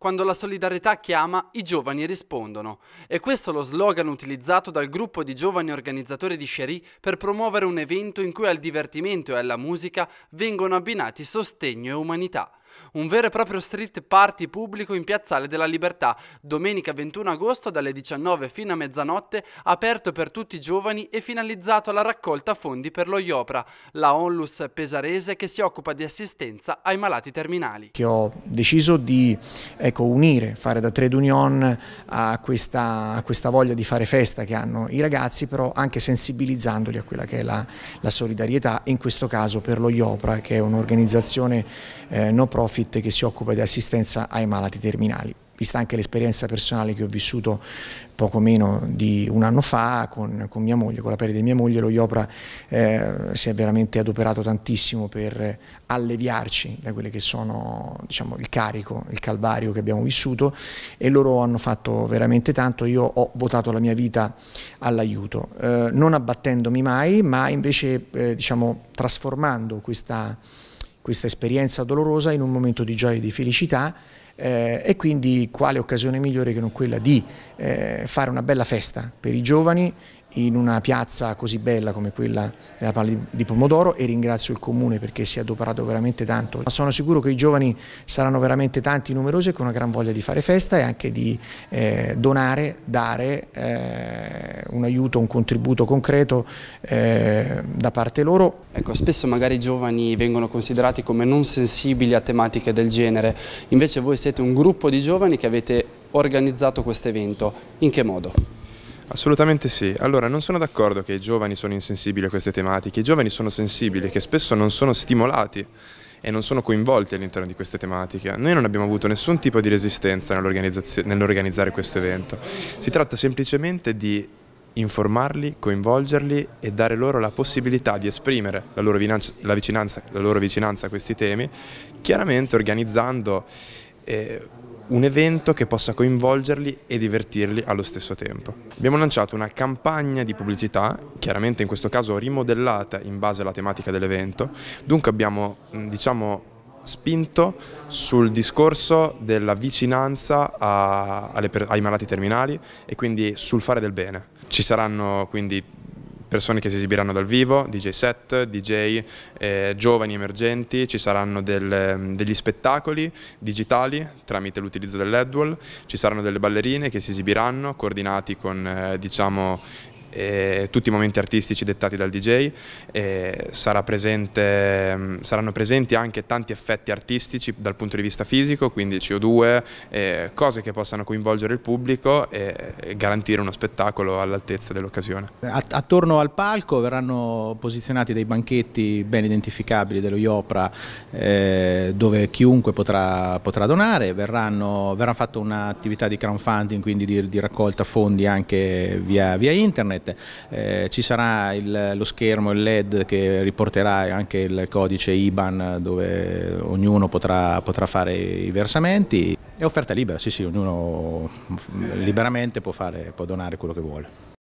Quando la solidarietà chiama, i giovani rispondono. E questo è lo slogan utilizzato dal gruppo di giovani organizzatori di Cherie per promuovere un evento in cui al divertimento e alla musica vengono abbinati sostegno e umanità un vero e proprio street party pubblico in Piazzale della Libertà, domenica 21 agosto dalle 19 fino a mezzanotte, aperto per tutti i giovani e finalizzato alla raccolta fondi per lo IOPRA, la onlus pesarese che si occupa di assistenza ai malati terminali. Che ho deciso di ecco, unire, fare da trade union a questa, a questa, voglia di fare festa che hanno i ragazzi, però anche sensibilizzandoli a quella che è la, la solidarietà, in questo caso per lo IOPRA, che è un'organizzazione eh, no profit profit che si occupa di assistenza ai malati terminali vista anche l'esperienza personale che ho vissuto poco meno di un anno fa con, con mia moglie, con la perdita di mia moglie, lo Iopra eh, si è veramente adoperato tantissimo per alleviarci da quelli che sono diciamo, il carico, il calvario che abbiamo vissuto e loro hanno fatto veramente tanto, io ho votato la mia vita all'aiuto, eh, non abbattendomi mai ma invece eh, diciamo, trasformando questa questa esperienza dolorosa in un momento di gioia e di felicità eh, e quindi quale occasione migliore che non quella di eh, fare una bella festa per i giovani in una piazza così bella come quella della Palla di Pomodoro e ringrazio il Comune perché si è adoperato veramente tanto. Sono sicuro che i giovani saranno veramente tanti, numerosi e con una gran voglia di fare festa e anche di eh, donare, dare eh, un aiuto, un contributo concreto eh, da parte loro. Ecco, spesso magari i giovani vengono considerati come non sensibili a tematiche del genere, invece voi siete un gruppo di giovani che avete organizzato questo evento, in che modo? Assolutamente sì. Allora, non sono d'accordo che i giovani sono insensibili a queste tematiche. I giovani sono sensibili, che spesso non sono stimolati e non sono coinvolti all'interno di queste tematiche. Noi non abbiamo avuto nessun tipo di resistenza nell'organizzare questo evento. Si tratta semplicemente di informarli, coinvolgerli e dare loro la possibilità di esprimere la loro, la vicinanza, la loro vicinanza, a questi temi, chiaramente organizzando eh, un evento che possa coinvolgerli e divertirli allo stesso tempo. Abbiamo lanciato una campagna di pubblicità, chiaramente in questo caso rimodellata in base alla tematica dell'evento, dunque abbiamo diciamo, spinto sul discorso della vicinanza a, alle, ai malati terminali e quindi sul fare del bene. Ci saranno quindi persone che si esibiranno dal vivo, DJ set, DJ, eh, giovani emergenti, ci saranno del, ehm, degli spettacoli digitali tramite l'utilizzo dell'Edwall, ci saranno delle ballerine che si esibiranno coordinati con eh, diciamo, eh, tutti i momenti artistici dettati dal DJ, eh, sarà presente, mm, saranno presenti anche tanti effetti artistici dal punto di vista fisico, quindi CO2, eh, cose che possano coinvolgere il pubblico e, garantire uno spettacolo all'altezza dell'occasione. Attorno al palco verranno posizionati dei banchetti ben identificabili dello Iopra eh, dove chiunque potrà, potrà donare, verranno, verrà fatta un'attività di crowdfunding, quindi di, di, raccolta fondi anche via, via internet, permette. Eh, ci sarà il, lo schermo, il LED che riporterà anche il codice IBAN dove ognuno potrà, potrà fare i versamenti. È offerta libera, sì sì, ognuno mm, liberamente può, fare, può donare quello che vuole.